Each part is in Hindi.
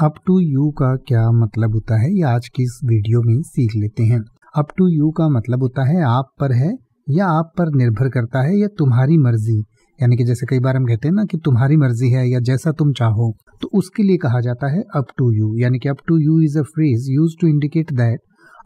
अप टू यू का क्या मतलब होता है ये आज की इस वीडियो में सीख लेते हैं अप टू यू का मतलब होता है आप पर है या आप पर निर्भर करता है या तुम्हारी मर्जी यानी कि जैसे कई बार हम कहते हैं ना कि तुम्हारी मर्जी है या जैसा तुम चाहो तो उसके लिए कहा जाता है अप टू यू यानी कि up to you is a phrase use to indicate that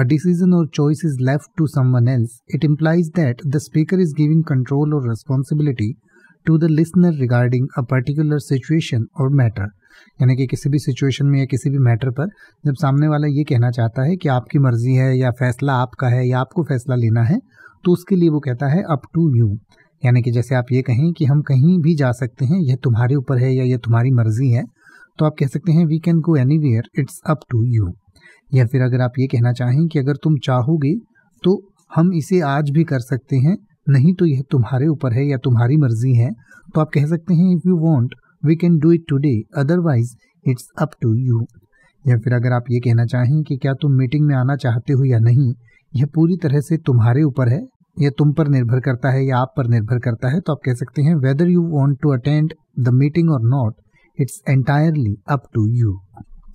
A decision or choice is left to someone else. It implies that the speaker is giving control or responsibility to the listener regarding a particular situation or matter यानी कि किसी भी सिचुएशन में या किसी भी मैटर पर जब सामने वाला ये कहना चाहता है कि आपकी मर्जी है या फैसला आपका है या आपको फैसला लेना है तो उसके लिए वो कहता है अप टू यू यानी कि जैसे आप ये कहें कि हम कहीं भी जा सकते हैं यह तुम्हारे ऊपर है या यह तुम्हारी मर्जी है तो आप कह सकते हैं we can go anywhere it's up to you या फिर अगर आप ये कहना चाहें कि अगर तुम चाहोगे तो हम इसे आज भी कर सकते हैं नहीं तो यह तुम्हारे ऊपर है या तुम्हारी मर्जी है तो आप कह सकते हैं if you want we can do it today otherwise it's up to you या फिर अगर आप ये कहना चाहें कि क्या तुम मीटिंग में आना चाहते हो या नहीं यह पूरी तरह से तुम्हारे ऊपर है यह तुम पर निर्भर करता है या आप पर निर्भर करता है तो आप कह सकते हैं whether you want to attend the meeting or not it's entirely up to you